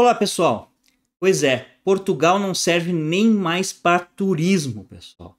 Olá, pessoal. Pois é, Portugal não serve nem mais para turismo, pessoal.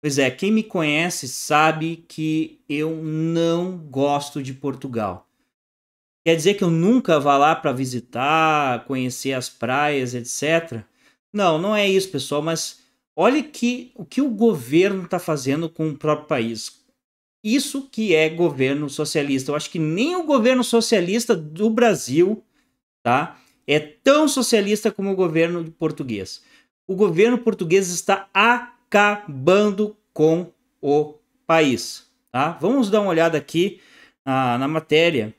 Pois é, quem me conhece sabe que eu não gosto de Portugal. Quer dizer que eu nunca vá lá para visitar, conhecer as praias, etc. Não, não é isso, pessoal, mas olhe que o que o governo está fazendo com o próprio país. Isso que é governo socialista. Eu acho que nem o governo socialista do Brasil, tá? é tão socialista como o governo português. O governo português está acabando com o país. Tá? Vamos dar uma olhada aqui na matéria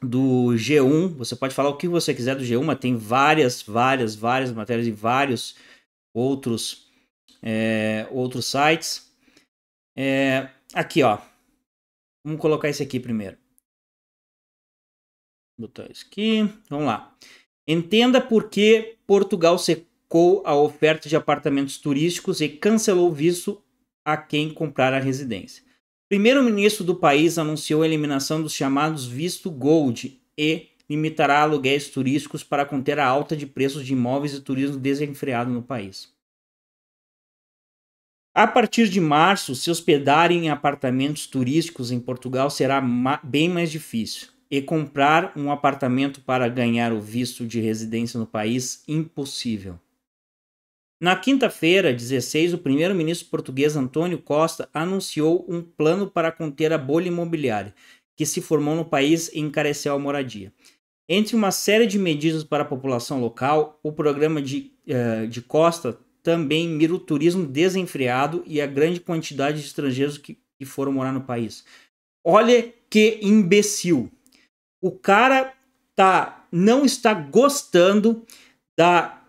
do G1. Você pode falar o que você quiser do G1, mas tem várias, várias, várias matérias e vários outros, é, outros sites. É, aqui, ó. Vamos colocar esse aqui primeiro botar isso aqui. Vamos lá. Entenda por que Portugal secou a oferta de apartamentos turísticos e cancelou o visto a quem comprar a residência. O primeiro-ministro do país anunciou a eliminação dos chamados visto gold e limitará aluguéis turísticos para conter a alta de preços de imóveis e turismo desenfreado no país. A partir de março, se hospedar em apartamentos turísticos em Portugal será bem mais difícil e comprar um apartamento para ganhar o visto de residência no país impossível. Na quinta-feira, 16, o primeiro-ministro português Antônio Costa anunciou um plano para conter a bolha imobiliária, que se formou no país e encareceu a moradia. Entre uma série de medidas para a população local, o programa de, uh, de Costa também mira o turismo desenfreado e a grande quantidade de estrangeiros que, que foram morar no país. Olha que imbecil! o cara tá não está gostando da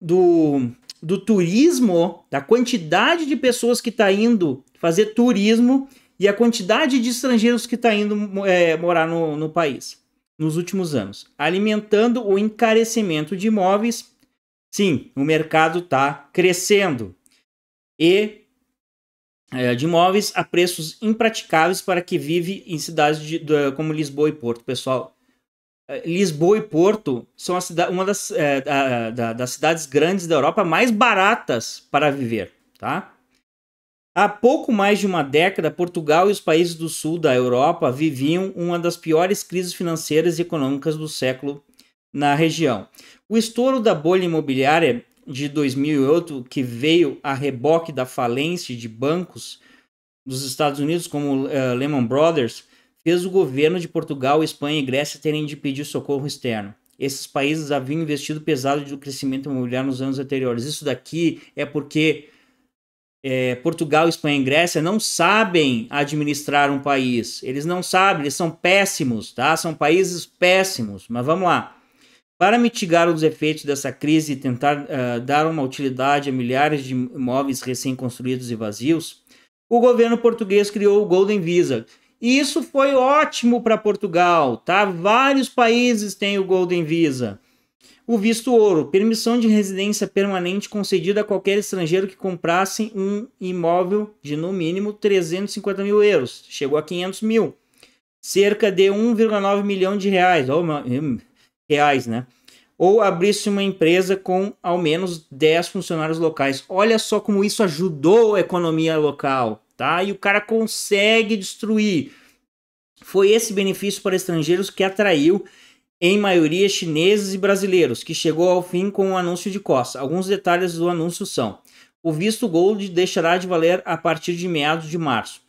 do, do turismo, da quantidade de pessoas que está indo fazer turismo e a quantidade de estrangeiros que está indo é, morar no, no país nos últimos anos, alimentando o encarecimento de imóveis. Sim, o mercado está crescendo e é, de imóveis a preços impraticáveis para que vive em cidades de, de, como Lisboa e Porto. Pessoal, é, Lisboa e Porto são uma das, é, da, da, das cidades grandes da Europa mais baratas para viver, tá? Há pouco mais de uma década, Portugal e os países do sul da Europa viviam uma das piores crises financeiras e econômicas do século na região. O estouro da bolha imobiliária de 2008 que veio a reboque da falência de bancos dos Estados Unidos, como uh, Lehman Brothers, fez o governo de Portugal, Espanha e Grécia terem de pedir socorro externo. Esses países haviam investido pesado do crescimento imobiliário nos anos anteriores. Isso daqui é porque é, Portugal, Espanha e Grécia não sabem administrar um país. Eles não sabem, eles são péssimos, tá? São países péssimos. Mas vamos lá. Para mitigar os efeitos dessa crise e tentar uh, dar uma utilidade a milhares de imóveis recém-construídos e vazios, o governo português criou o Golden Visa. E isso foi ótimo para Portugal, tá? Vários países têm o Golden Visa. O visto ouro, permissão de residência permanente concedida a qualquer estrangeiro que comprasse um imóvel de no mínimo 350 mil euros, chegou a 500 mil, cerca de 1,9 milhão de reais. Oh, reais, né? Ou abrisse uma empresa com ao menos 10 funcionários locais. Olha só como isso ajudou a economia local, tá? E o cara consegue destruir. Foi esse benefício para estrangeiros que atraiu em maioria chineses e brasileiros, que chegou ao fim com o anúncio de Costa. Alguns detalhes do anúncio são: o visto Gold deixará de valer a partir de meados de março.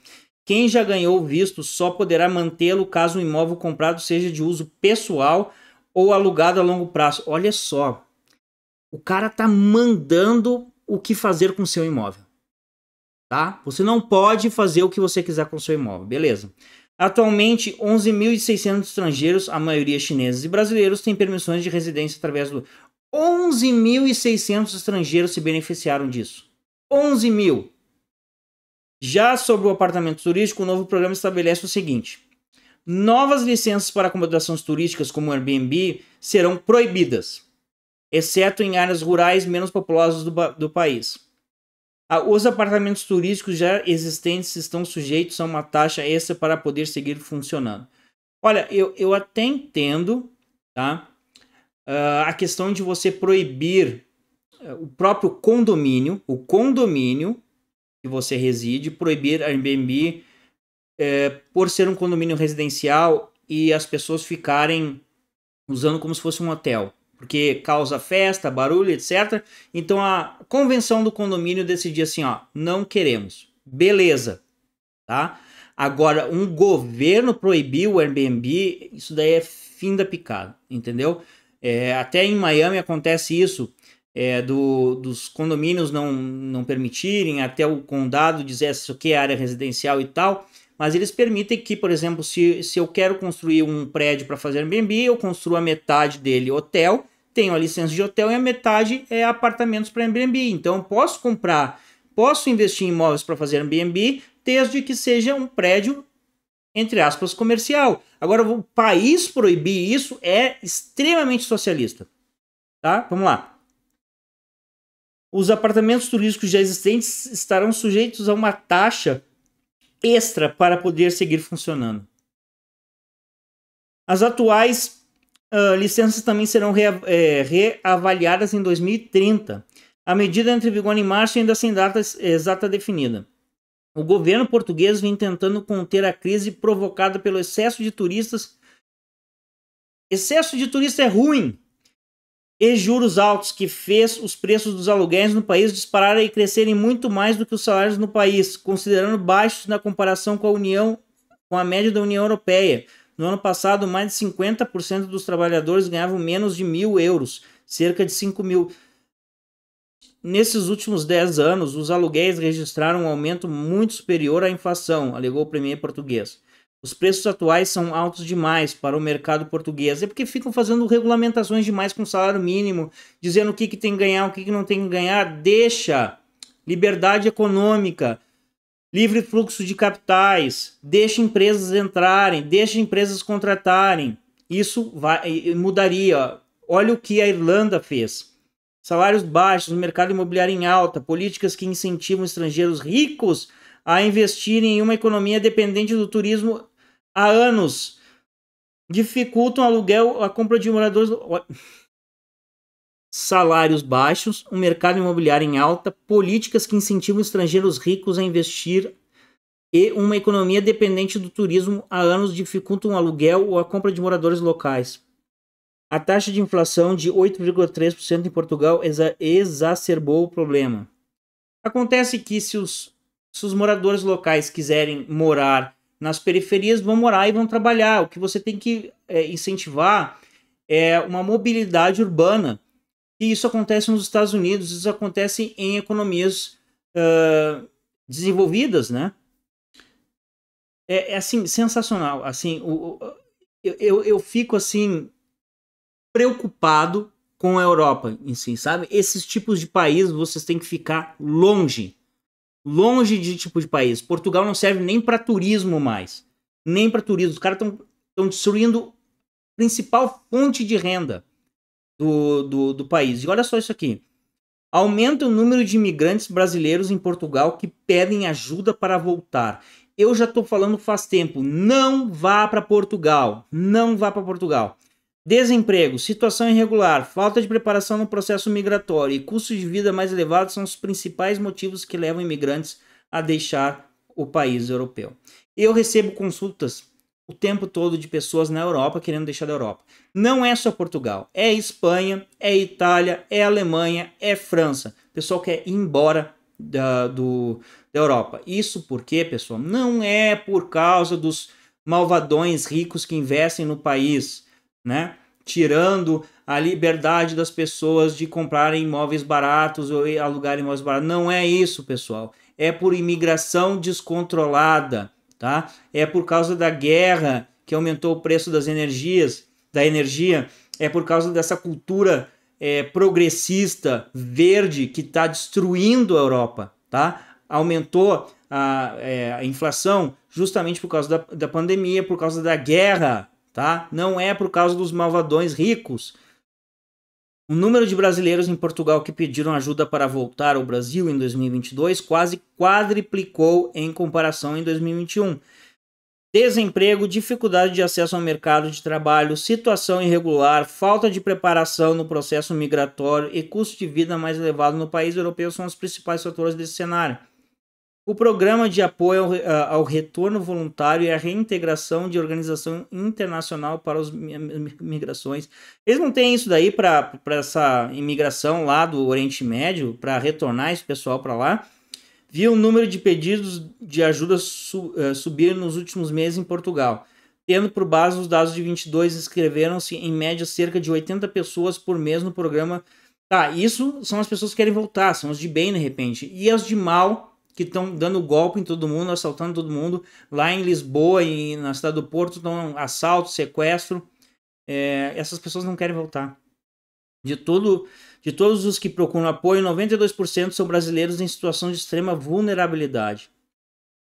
Quem já ganhou o visto só poderá mantê-lo caso o imóvel comprado seja de uso pessoal ou alugado a longo prazo. Olha só, o cara tá mandando o que fazer com seu imóvel. Tá? Você não pode fazer o que você quiser com seu imóvel, beleza? Atualmente, 11.600 estrangeiros, a maioria chineses e brasileiros, têm permissões de residência através do 11.600 estrangeiros se beneficiaram disso. 11 mil. Já sobre o apartamento turístico, o novo programa estabelece o seguinte: novas licenças para acomodações turísticas, como Airbnb, serão proibidas, exceto em áreas rurais menos populosas do, do país. Ah, os apartamentos turísticos já existentes estão sujeitos a uma taxa extra para poder seguir funcionando. Olha, eu, eu até entendo tá? Uh, a questão de você proibir eh, o próprio condomínio, o condomínio que você reside, proibir Airbnb, é, por ser um condomínio residencial e as pessoas ficarem usando como se fosse um hotel, porque causa festa, barulho, etc. Então a convenção do condomínio decidia assim, ó, não queremos. Beleza, tá? Agora um governo proibiu o Airbnb, isso daí é fim da picada, entendeu? É, até em Miami acontece isso. É, do, dos condomínios não, não permitirem, até o condado dizer isso aqui é área residencial e tal mas eles permitem que, por exemplo, se, se eu quero construir um prédio para fazer Airbnb, eu construo a metade dele hotel, tenho a licença de hotel e a metade é apartamentos para Airbnb. Então eu posso comprar, posso investir em imóveis para fazer Airbnb, desde que seja um prédio entre aspas comercial. Agora o país proibir isso é extremamente socialista. Tá? Vamos lá. Os apartamentos turísticos já existentes estarão sujeitos a uma taxa extra para poder seguir funcionando. As atuais uh, licenças também serão rea, é, reavaliadas em 2030. A medida entre vigor em março ainda sem data exata definida. O governo português vem tentando conter a crise provocada pelo excesso de turistas. Excesso de turista é ruim, e juros altos que fez os preços dos aluguéis no país dispararem e crescerem muito mais do que os salários no país, considerando baixos na comparação com a União, com a média da União Europeia. No ano passado, mais de 50% dos trabalhadores ganhavam menos de mil euros, cerca de 5 mil. Nesses últimos 10 anos, os aluguéis registraram um aumento muito superior à inflação, alegou o premier português. Os preços atuais são altos demais para o mercado português. É porque ficam fazendo regulamentações demais com salário mínimo, dizendo o que, que tem que ganhar, o que, que não tem que ganhar. Deixa liberdade econômica, livre fluxo de capitais, deixa empresas entrarem, deixa empresas contratarem. Isso vai, mudaria. Olha o que a Irlanda fez. Salários baixos, mercado imobiliário em alta, políticas que incentivam estrangeiros ricos a investirem em uma economia dependente do turismo há anos dificultam o aluguel, a compra de moradores. Salários baixos, um mercado imobiliário em alta, políticas que incentivam estrangeiros ricos a investir e uma economia dependente do turismo há anos dificultam o aluguel ou a compra de moradores locais. A taxa de inflação de 8,3% em Portugal exa exacerbou o problema. Acontece que se os, se os moradores locais quiserem morar nas periferias vão morar e vão trabalhar. O que você tem que é, incentivar é uma mobilidade urbana. E isso acontece nos Estados Unidos, isso acontece em economias uh, desenvolvidas, né? É, é, assim, sensacional. Assim, o, o, eu, eu fico assim preocupado com a Europa em si, sabe? Esses tipos de países vocês têm que ficar longe longe de tipo de país. Portugal não serve nem para turismo mais. Nem para turismo. Os caras estão destruindo a principal fonte de renda do, do, do país. E olha só isso aqui. Aumenta o número de imigrantes brasileiros em Portugal que pedem ajuda para voltar. Eu já estou falando faz tempo, não vá para Portugal, não vá para Portugal. Desemprego, situação irregular, falta de preparação no processo migratório e custos de vida mais elevados são os principais motivos que levam imigrantes a deixar o país europeu. Eu recebo consultas o tempo todo de pessoas na Europa querendo deixar da Europa. Não é só Portugal, é Espanha, é Itália, é Alemanha, é França. O pessoal quer ir embora da, do, da Europa. Isso porque, pessoal, não é por causa dos malvadões ricos que investem no país né? Tirando a liberdade das pessoas de comprarem imóveis baratos ou alugarem imóveis baratos. Não é isso, pessoal. É por imigração descontrolada, tá? É por causa da guerra que aumentou o preço das energias, da energia. É por causa dessa cultura é, progressista, verde, que está destruindo a Europa, tá? Aumentou a, é, a, inflação justamente por causa da, da pandemia, por causa da guerra, tá? Não é por causa dos malvadões ricos. O número de brasileiros em Portugal que pediram ajuda para voltar ao Brasil em 2022 quase quadriplicou em comparação em 2021. Desemprego, dificuldade de acesso ao mercado de trabalho, situação irregular, falta de preparação no processo migratório e custo de vida mais elevado no país europeu são os principais fatores desse cenário. O programa de apoio ao, retorno voluntário e à reintegração de organização internacional para as migrações. Eles não têm isso daí para essa imigração lá do Oriente Médio, para retornar esse pessoal para lá. Viu o número de pedidos de ajuda su, uh, subir nos últimos meses em Portugal. Tendo por base os dados de 22, inscreveram-se em média cerca de 80 pessoas por mês no programa. Tá, isso são as pessoas que querem voltar, são os de bem de repente. E as de mal que estão dando golpe em todo mundo, assaltando todo mundo. Lá em Lisboa e na cidade do Porto estão assalto, sequestro. É, essas pessoas não querem voltar. De, todo, de todos os que procuram apoio, 92% são brasileiros em situação de extrema vulnerabilidade.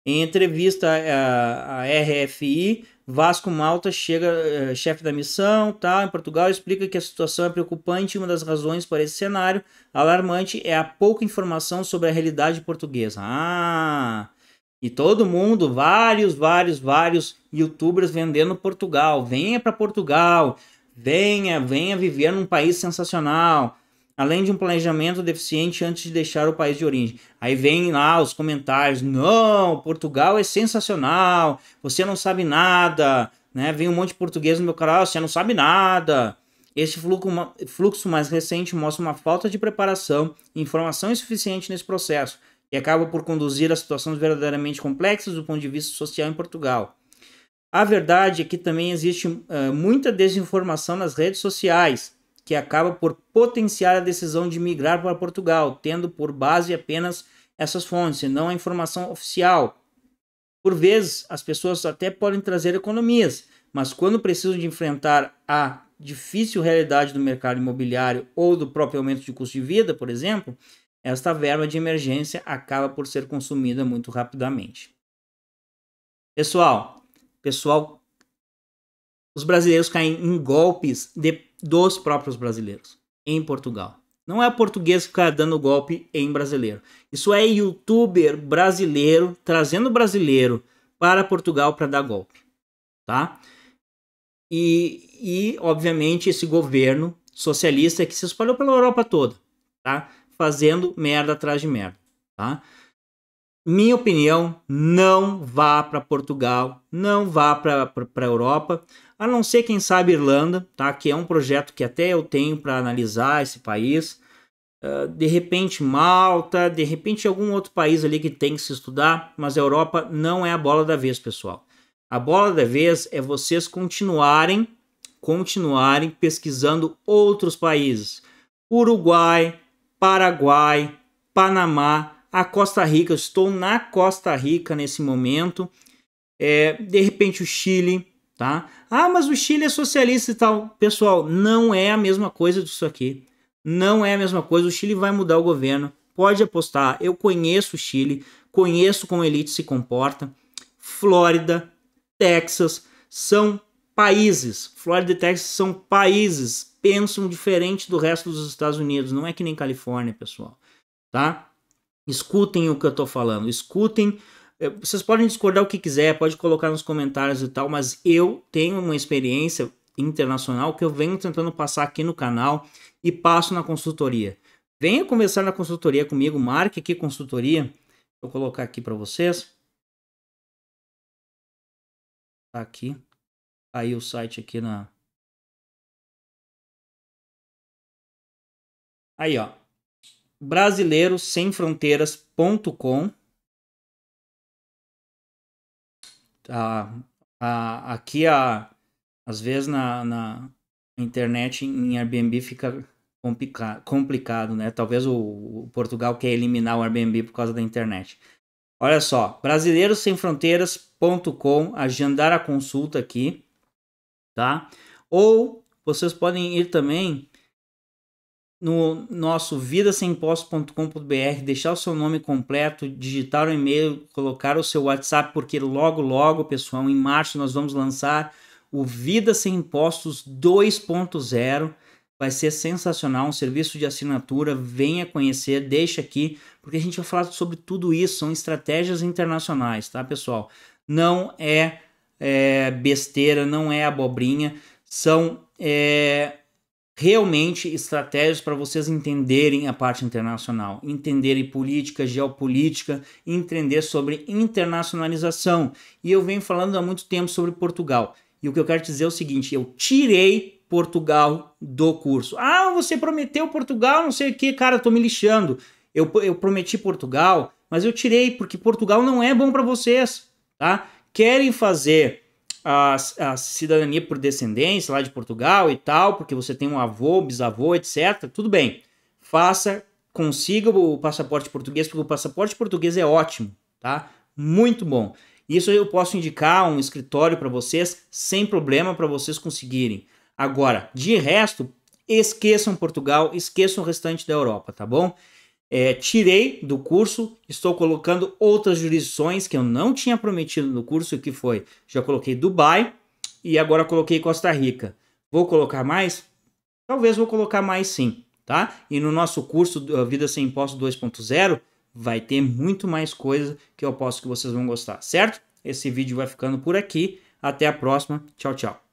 Em entrevista à, à RFI, Vasco Malta chega, é, chefe da missão, tá, em Portugal, explica que a situação é preocupante e uma das razões para esse cenário alarmante é a pouca informação sobre a realidade portuguesa. Ah! E todo mundo, vários, vários, vários youtubers vendendo Portugal. Venha para Portugal, venha, venha viver num país sensacional além de um planejamento deficiente antes de deixar o país de origem. Aí vem lá os comentários: não, Portugal é sensacional, você não sabe nada, né? Vem um monte de português no meu canal, você não sabe nada. Este fluxo mais recente mostra uma falta de preparação e informação insuficiente nesse processo, que acaba por conduzir a situações verdadeiramente complexas do ponto de vista social em Portugal. A verdade é que também existe uh, muita desinformação nas redes sociais, que acaba por potenciar a decisão de migrar para Portugal, tendo por base apenas essas fontes, e não a informação oficial. Por vezes, as pessoas até podem trazer economias, mas quando precisam de enfrentar a difícil realidade do mercado imobiliário ou do próprio aumento de custo de vida, por exemplo, esta verba de emergência acaba por ser consumida muito rapidamente. Pessoal, pessoal os brasileiros caem em golpes de, dos próprios brasileiros em Portugal. Não é português que fica dando golpe em brasileiro. Isso é youtuber brasileiro trazendo brasileiro para Portugal para dar golpe, tá? E, e obviamente esse governo socialista que se espalhou pela Europa toda, tá? Fazendo merda atrás de merda, tá? Minha opinião, não vá para Portugal, não vá para a Europa a não ser quem sabe Irlanda, tá? Que é um projeto que até eu tenho para analisar esse país. Uh, de repente Malta, de repente algum outro país ali que tem que se estudar, mas a Europa não é a bola da vez, pessoal. A bola da vez é vocês continuarem, continuarem pesquisando outros países. Uruguai, Paraguai, Panamá, a Costa Rica, eu estou na Costa Rica nesse momento. É, de repente o Chile, tá? Ah, mas o Chile é socialista e tal. Pessoal, não é a mesma coisa disso aqui. Não é a mesma coisa. O Chile vai mudar o governo. Pode apostar. Eu conheço o Chile, conheço como a elite se comporta. Flórida, Texas são países. Flórida e Texas são países. Pensam diferente do resto dos Estados Unidos. Não é que nem Califórnia, pessoal. Tá? Escutem o que eu tô falando. Escutem é, vocês podem discordar o que quiser, pode colocar nos comentários e tal, mas eu tenho uma experiência internacional que eu venho tentando passar aqui no canal e passo na consultoria. Venha começar na consultoria comigo, marque aqui consultoria. Vou colocar aqui para vocês. Tá aqui. Aí o site aqui na Aí, ó. brasileirosemfronteiras.com a, a, aqui a, às vezes na, na internet em Airbnb fica complica, complicado, né? Talvez o, o Portugal quer eliminar o Airbnb por causa da internet. Olha só, brasileirossemfronteiras.com, agendar a consulta aqui, tá? Ou vocês podem ir também no nosso vidasemposto.com.br, deixar o seu nome completo, digitar o e-mail, colocar o seu WhatsApp, porque logo, logo, pessoal, em março nós vamos lançar o Vida Sem Impostos 2.0. Vai ser sensacional, um serviço de assinatura. Venha conhecer, deixa aqui, porque a gente vai falar sobre tudo isso. São estratégias internacionais, tá, pessoal? Não é, é besteira, não é abobrinha. São é, realmente estratégias para vocês entenderem a parte internacional, entenderem política, geopolítica, entender sobre internacionalização. E eu venho falando há muito tempo sobre Portugal. E o que eu quero dizer é o seguinte: eu tirei Portugal do curso. Ah, você prometeu Portugal, não sei o que, cara, tô me lixando. Eu, eu prometi Portugal, mas eu tirei porque Portugal não é bom para vocês, tá? Querem fazer a, a, cidadania por descendência lá de Portugal e tal, porque você tem um avô, bisavô, etc. Tudo bem. Faça, consiga o passaporte português, porque o passaporte português é ótimo, tá? Muito bom. Isso eu posso indicar um escritório para vocês sem problema para vocês conseguirem. Agora, de resto, esqueçam Portugal, esqueçam o restante da Europa, tá bom? é, tirei do curso, estou colocando outras jurisdições que eu não tinha prometido no curso, que foi, já coloquei Dubai e agora coloquei Costa Rica. Vou colocar mais? Talvez vou colocar mais sim, tá? E no nosso curso Vida Sem Imposto 2.0 vai ter muito mais coisa que eu posso que vocês vão gostar, certo? Esse vídeo vai ficando por aqui. Até a próxima. Tchau, tchau.